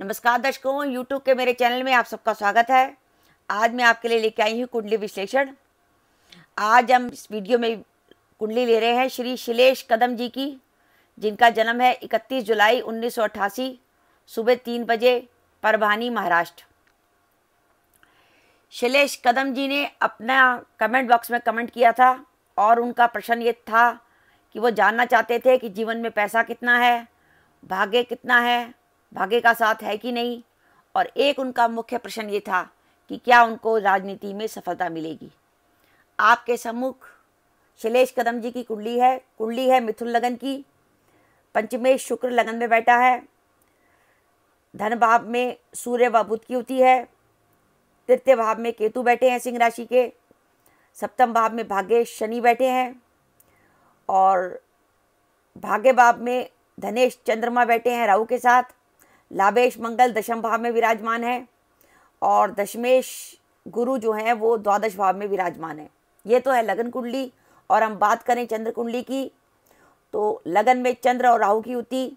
नमस्कार दर्शकों YouTube के मेरे चैनल में आप सबका स्वागत है आज मैं आपके लिए लेके आई हूँ कुंडली विश्लेषण आज हम इस वीडियो में कुंडली ले रहे हैं श्री शिलेश कदम जी की जिनका जन्म है 31 जुलाई 1988 सुबह तीन बजे परभानी महाराष्ट्र शिलेश कदम जी ने अपना कमेंट बॉक्स में कमेंट किया था और उनका प्रश्न ये था कि वो जानना चाहते थे कि जीवन में पैसा कितना है भाग्य कितना है भाग्य का साथ है कि नहीं और एक उनका मुख्य प्रश्न ये था कि क्या उनको राजनीति में सफलता मिलेगी आपके सम्मुख शैलेश कदम जी की कुंडली है कुंडली है मिथुन लगन की पंचमेश शुक्र लगन में बैठा है धन भाव में सूर्य व बुध की होती है तृतीय भाव में केतु बैठे हैं सिंह राशि के सप्तम भाव में भाग्य शनि बैठे हैं और भाग्य भाव में धनेश चंद्रमा बैठे हैं राहु के साथ लाभेश मंगल दशम भाव में विराजमान है और दशमेश गुरु जो हैं वो द्वादश भाव में विराजमान है ये तो है लगन कुंडली और हम बात करें चंद्र कुंडली की तो लगन में चंद्र और राहु की युति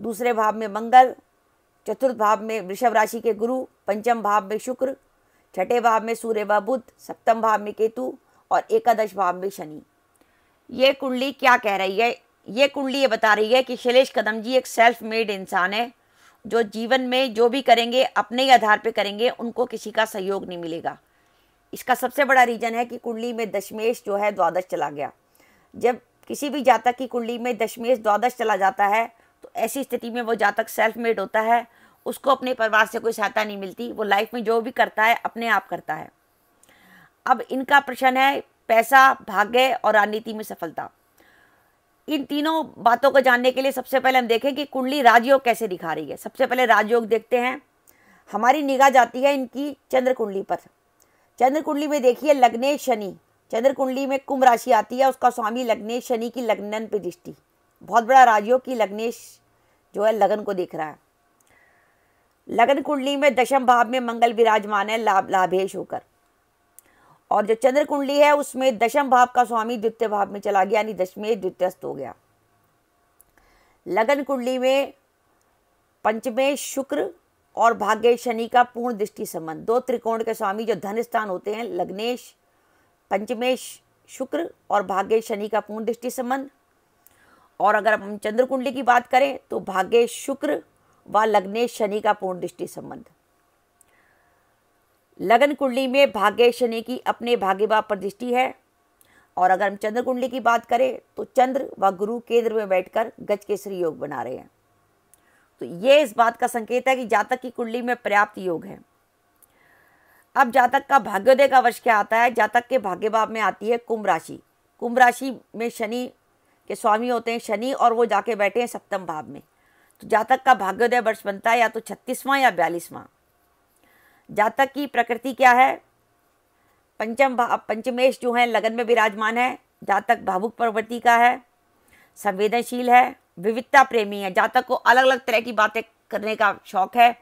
दूसरे भाव में मंगल चतुर्थ भाव में वृषभ राशि के गुरु पंचम भाव में शुक्र छठे भाव में सूर्य व बुद्ध सप्तम भाव में केतु और एकादश भाव में शनि ये कुंडली क्या कह रही है ये कुंडली ये बता रही है कि शैलेश कदम जी एक सेल्फ मेड इंसान है जो जीवन में जो भी करेंगे अपने ही आधार पे करेंगे उनको किसी का सहयोग नहीं मिलेगा इसका सबसे बड़ा रीज़न है कि कुंडली में दशमेश जो है द्वादश चला गया जब किसी भी जातक की कुंडली में दशमेश द्वादश चला जाता है तो ऐसी स्थिति में वो जातक सेल्फ मेड होता है उसको अपने परिवार से कोई सहायता नहीं मिलती वो लाइफ में जो भी करता है अपने आप करता है अब इनका प्रश्न है पैसा भाग्य और राजनीति में सफलता इन तीनों बातों को जानने के लिए सबसे पहले हम देखें कि कुंडली राजयोग कैसे दिखा रही है सबसे पहले राजयोग देखते हैं हमारी निगाह जाती है इनकी चंद्र कुंडली पर चंद्र कुंडली में देखिए लग्नेश शनि चंद्र कुंडली में कुंभ राशि आती है उसका स्वामी लग्नेश शनि की लग्नन पे दृष्टि बहुत बड़ा राजयोग की लग्नेश जो है लगन को देख रहा है लगन कुंडली में दशम भाव में मंगल विराजमान है लाभ लाभेश होकर और जो चंद्र कुंडली है उसमें दशम भाव का स्वामी द्वितीय भाव में चला गया यानी दशमेश द्वितीयस्त हो गया लगन कुंडली में पंचमेश शुक्र और भाग्य शनि का पूर्ण दृष्टि संबंध दो त्रिकोण के स्वामी जो धन स्थान होते हैं लग्नेश पंचमेश शुक्र और भाग्य शनि का पूर्ण दृष्टि संबंध और अगर हम चंद्र कुंडली की बात करें तो भाग्य शुक्र व लग्नेश शनि का पूर्ण दृष्टि संबंध लगन कुंडली में भाग्य शनि की अपने भाग्यभाव पर दृष्टि है और अगर हम चंद्र कुंडली की बात करें तो चंद्र व गुरु केंद्र में बैठकर गज केसरी योग बना रहे हैं तो ये इस बात का संकेत है कि जातक की कुंडली में पर्याप्त योग है अब जातक का भाग्योदय का वर्ष क्या आता है जातक के भाग्यभाव में आती है कुंभ राशि कुंभ राशि में शनि के स्वामी होते हैं शनि और वो जाके बैठे हैं सप्तम भाव में तो जातक का भाग्योदय वर्ष बनता है या तो छत्तीसवां या बयालीसवां जातक की प्रकृति क्या है पंचम पंचमेश जो है लगन में विराजमान है जातक भावुक प्रवृत्ति का है संवेदनशील है विविधता प्रेमी है जातक को अलग अलग तरह की बातें करने का शौक है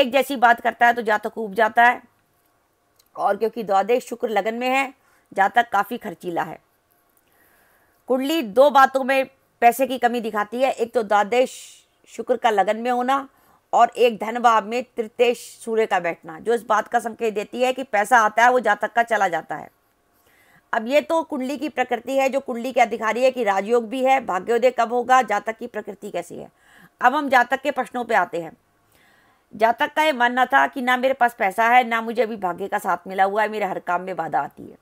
एक जैसी बात करता है तो जातक उब जाता है और क्योंकि द्वादेश शुक्र लगन में है जातक काफ़ी खर्चीला है कुंडली दो बातों में पैसे की कमी दिखाती है एक तो द्वादेश शुक्र का लगन में होना और एक धन भाव में तृतीय सूर्य का बैठना जो इस बात का संकेत देती है कि पैसा आता है वो जातक का चला जाता है अब ये तो कुंडली की प्रकृति है जो कुंडली के अधिकारी है कि राजयोग भी है भाग्योदय कब होगा जातक की प्रकृति कैसी है अब हम जातक के प्रश्नों पे आते हैं जातक का ये मानना था कि ना मेरे पास पैसा है ना मुझे अभी भाग्य का साथ मिला हुआ है मेरे हर काम में बाधा आती है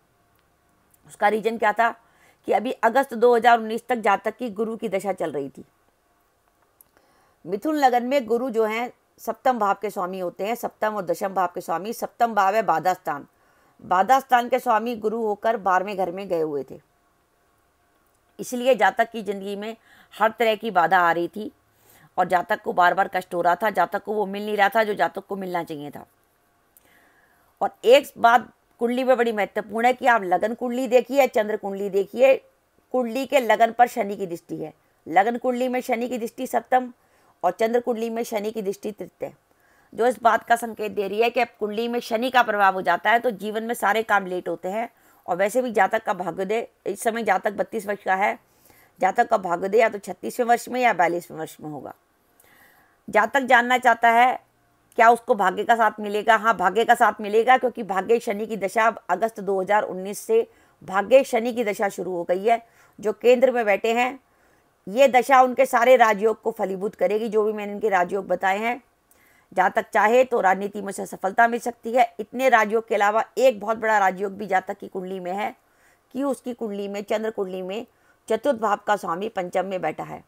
उसका रीजन क्या था कि अभी अगस्त 2019 तक जातक की गुरु की दशा चल रही थी मिथुन लगन में गुरु जो हैं सप्तम भाव के स्वामी होते हैं सप्तम और दशम भाव के स्वामी सप्तम भाव है बाधास्थान बाधास्थान के स्वामी गुरु होकर बारहवें घर में गए हुए थे इसलिए जातक की ज़िंदगी में हर तरह की बाधा आ रही थी और जातक को बार बार कष्ट हो रहा था जातक को वो मिल नहीं रहा था जो जातक को मिलना चाहिए था और एक बात कुंडली में बड़ी महत्वपूर्ण है कि आप लगन कुंडली देखिए चंद्र कुंडली देखिए कुंडली के लगन पर शनि की दृष्टि है लगन कुंडली में शनि की दृष्टि सप्तम और चंद्र कुंडली में शनि की दृष्टि तृतीय है जो इस बात का संकेत दे रही है कि अब कुंडली में शनि का प्रभाव हो जाता है तो जीवन में सारे काम लेट होते हैं और वैसे भी जातक का भाग्योदय इस समय जातक बत्तीस वर्ष का है जातक का भाग्योदय या तो छत्तीसवें वर्ष में या बयालीसवें वर्ष में होगा जातक जानना चाहता है क्या उसको भाग्य का साथ मिलेगा हाँ भाग्य का साथ मिलेगा क्योंकि भाग्य शनि की दशा अगस्त 2019 से भाग्य शनि की दशा शुरू हो गई है जो केंद्र में बैठे हैं ये दशा उनके सारे राजयोग को फलीभूत करेगी जो भी मैंने इनके राजयोग बताए हैं जातक चाहे तो राजनीति में से सफलता मिल सकती है इतने राजयोग के अलावा एक बहुत बड़ा राजयोग भी जातक की कुंडली में है कि उसकी कुंडली में चंद्र कुंडली में चतुर्थ भाव का स्वामी पंचम में बैठा है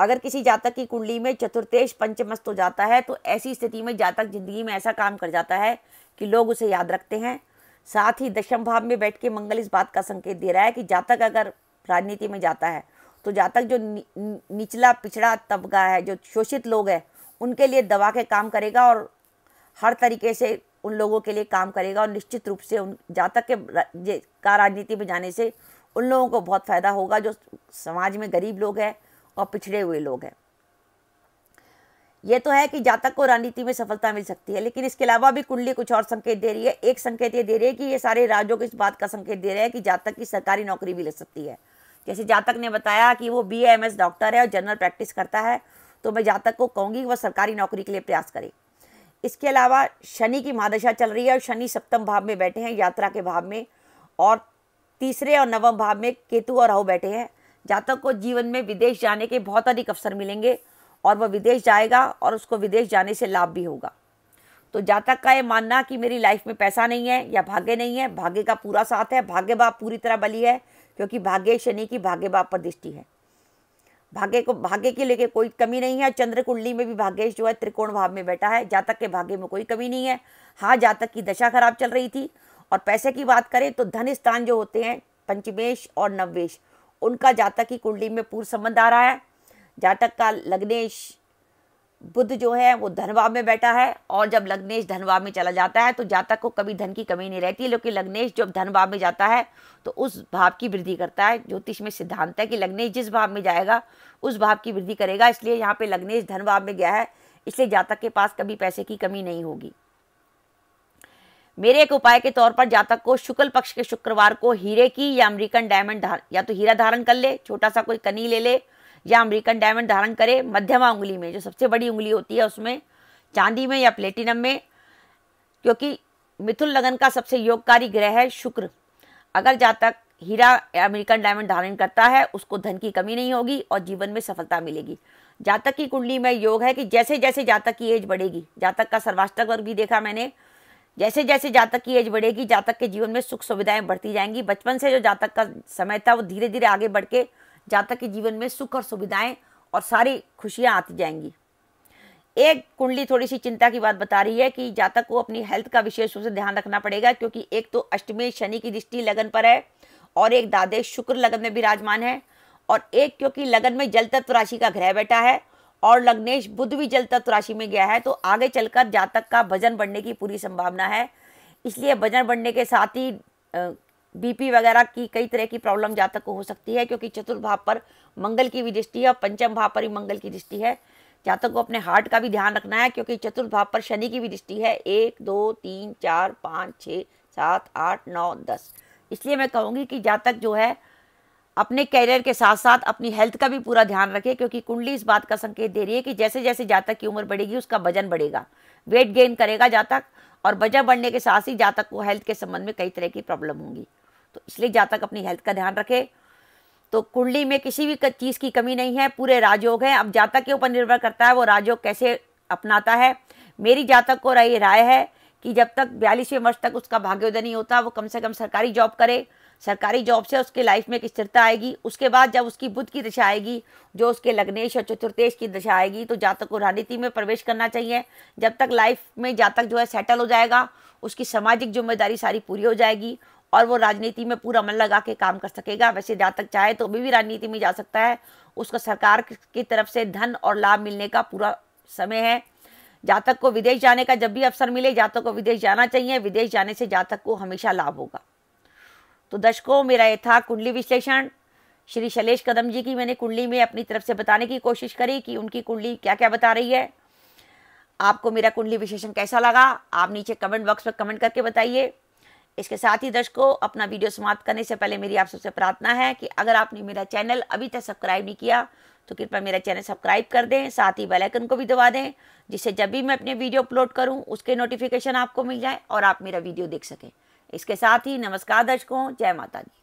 अगर किसी जातक की कुंडली में चतुर्थेश पंचमस्त हो जाता है तो ऐसी स्थिति में जातक जिंदगी में ऐसा काम कर जाता है कि लोग उसे याद रखते हैं साथ ही दशम भाव में बैठ के मंगल इस बात का संकेत दे रहा है कि जातक अगर राजनीति में जाता है तो जहाँ तक जो निचला पिछड़ा तबका है जो शोषित लोग हैं उनके लिए दवा के काम करेगा और हर तरीके से उन लोगों के लिए काम करेगा और निश्चित रूप से उन जहाँ तक के का राजनीति में जाने से उन लोगों को बहुत फ़ायदा होगा जो समाज में गरीब लोग हैं और पिछड़े हुए लोग हैं ये तो है कि जातक को राजनीति में सफलता मिल सकती है लेकिन इसके अलावा भी कुंडली कुछ और संकेत दे रही है एक संकेत ये दे रही है कि ये सारे राज्यों को इस बात का संकेत दे रहे हैं कि जातक की सरकारी नौकरी भी लग सकती है जैसे जातक ने बताया कि वो बी एम एस डॉक्टर है और जनरल प्रैक्टिस करता है तो मैं जातक को कहूँगी कि वह सरकारी नौकरी के लिए प्रयास करे इसके अलावा शनि की महादशा चल रही है और शनि सप्तम भाव में बैठे हैं यात्रा के भाव में और तीसरे और नवम भाव में केतु और राहु बैठे हैं जातक को जीवन में विदेश जाने के बहुत अधिक अवसर मिलेंगे और वह विदेश जाएगा और उसको विदेश जाने से लाभ भी होगा तो जातक का ये मानना कि मेरी लाइफ में पैसा नहीं है या भाग्य नहीं है भाग्य का पूरा साथ है भाग्य भाव पूरी तरह बली है क्योंकि भाग्य शनि की भाग्य बाप पर दृष्टि है भाग्य को भाग्य के लेके कोई कमी नहीं है चंद्र कुंडली में भी भाग्यश जो है त्रिकोण भाव में बैठा है जातक के भाग्य में कोई कमी नहीं है हाँ जातक की दशा खराब चल रही थी और पैसे की बात करें तो धन स्थान जो होते हैं पंचमेश और नववेश उनका जातक की कुंडली में पूर्व संबंध आ रहा है जातक का लग्नेश बुद्ध जो है वो धनवा में बैठा है और जब लग्नेश धनवा में चला जाता है तो जातक को कभी धन की कमी नहीं रहती लेकिन लग्नेश जब धनवा में जाता है तो उस भाव की वृद्धि करता है ज्योतिष में सिद्धांत है कि लग्नेश जिस भाव में जाएगा उस भाव की वृद्धि करेगा इसलिए यहाँ पे लग्नेश धनभाव में गया है इसलिए जातक के पास कभी पैसे की कमी नहीं होगी मेरे एक उपाय के तौर पर जातक को शुक्ल पक्ष के शुक्रवार को हीरे की या अमेरिकन डायमंड या तो हीरा धारण कर ले छोटा सा कोई कनी ले ले या अमेरिकन डायमंड धारण करे मध्यमा उंगली में जो सबसे बड़ी उंगली होती है उसमें चांदी में या प्लेटिनम में क्योंकि मिथुन लगन का सबसे योगकारी ग्रह है शुक्र अगर जातक हीरा या अमेरिकन डायमंड धारण करता है उसको धन की कमी नहीं होगी और जीवन में सफलता मिलेगी जातक की कुंडली में योग है कि जैसे जैसे जातक की एज बढ़ेगी जातक का सर्वाष्टक वर्ग भी देखा मैंने जैसे जैसे जातक की एज बढ़ेगी जातक के जीवन में सुख सुविधाएं बढ़ती जाएंगी बचपन से जो जातक का समय था वो धीरे धीरे आगे बढ़ के जातक के जीवन में सुख और सुविधाएं और सारी खुशियां आती जाएंगी एक कुंडली थोड़ी सी चिंता की बात बता रही है कि जातक को अपनी हेल्थ का विशेष रूप से ध्यान रखना पड़ेगा क्योंकि एक तो अष्टमी शनि की दृष्टि लगन पर है और एक दादे शुक्र लगन में विराजमान है और एक क्योंकि लगन में जल तत्व राशि का ग्रह बैठा है और लग्नेश बुद्ध भी जल तत्व राशि में गया है तो आगे चलकर जातक का वजन बढ़ने की पूरी संभावना है इसलिए वजन बढ़ने के साथ ही बीपी वगैरह की कई तरह की प्रॉब्लम जातक को हो सकती है क्योंकि चतुर्भाव पर मंगल की भी दृष्टि है और पंचम भाव पर ही मंगल की दृष्टि है जातक को अपने हार्ट का भी ध्यान रखना है क्योंकि चतुर्भाव पर शनि की भी दृष्टि है एक दो तीन चार पाँच छः सात आठ नौ दस इसलिए मैं कहूँगी कि जातक जो है अपने कैरियर के साथ साथ अपनी हेल्थ का भी पूरा ध्यान रखें क्योंकि कुंडली इस बात का संकेत दे रही है कि जैसे जैसे जातक की उम्र बढ़ेगी उसका वजन बढ़ेगा वेट गेन करेगा जातक और वजन बढ़ने के साथ ही जातक को हेल्थ के संबंध में कई तरह की प्रॉब्लम होंगी तो इसलिए जातक अपनी हेल्थ का ध्यान रखे तो कुंडली में किसी भी चीज़ की कमी नहीं है पूरे राजयोग हैं अब जातक के ऊपर निर्भर करता है वो राजयोग कैसे अपनाता है मेरी जातक को रही राय है कि जब तक बयालीसवें वर्ष तक उसका भाग्योदय नहीं होता वो कम से कम सरकारी जॉब करे सरकारी जॉब से उसके लाइफ में एक स्थिरता आएगी उसके बाद जब उसकी बुद्ध की दशा आएगी जो उसके लग्नेश और चतुर्थेश की दशा आएगी तो जातक को राजनीति में प्रवेश करना चाहिए जब तक लाइफ में जातक जो है सेटल हो जाएगा उसकी सामाजिक जिम्मेदारी सारी पूरी हो जाएगी और वो राजनीति में पूरा मन लगा के काम कर सकेगा वैसे जहाँ तक चाहे तो अभी भी राजनीति में जा सकता है उसको सरकार की तरफ से धन और लाभ मिलने का पूरा समय है जातक को विदेश जाने का जब भी अवसर मिले जातक को विदेश जाना चाहिए विदेश जाने से जातक को हमेशा लाभ होगा तो दर्शकों मेरा ये था कुंडली विश्लेषण श्री शैलेश कदम जी की मैंने कुंडली में अपनी तरफ से बताने की कोशिश करी कि उनकी कुंडली क्या क्या बता रही है आपको मेरा कुंडली विशेषण कैसा लगा आप नीचे कमेंट बॉक्स में कमेंट करके बताइए इसके साथ ही दर्शकों अपना वीडियो समाप्त करने से पहले मेरी आप सबसे प्रार्थना है कि अगर आपने मेरा चैनल अभी तक सब्सक्राइब नहीं किया तो कृपया मेरा चैनल सब्सक्राइब कर दें साथ ही बेल आइकन को भी दबा दें जिससे जब भी मैं अपने वीडियो अपलोड करूं उसके नोटिफिकेशन आपको मिल जाए और आप मेरा वीडियो देख सकें इसके साथ ही नमस्कार दर्शकों जय माता दी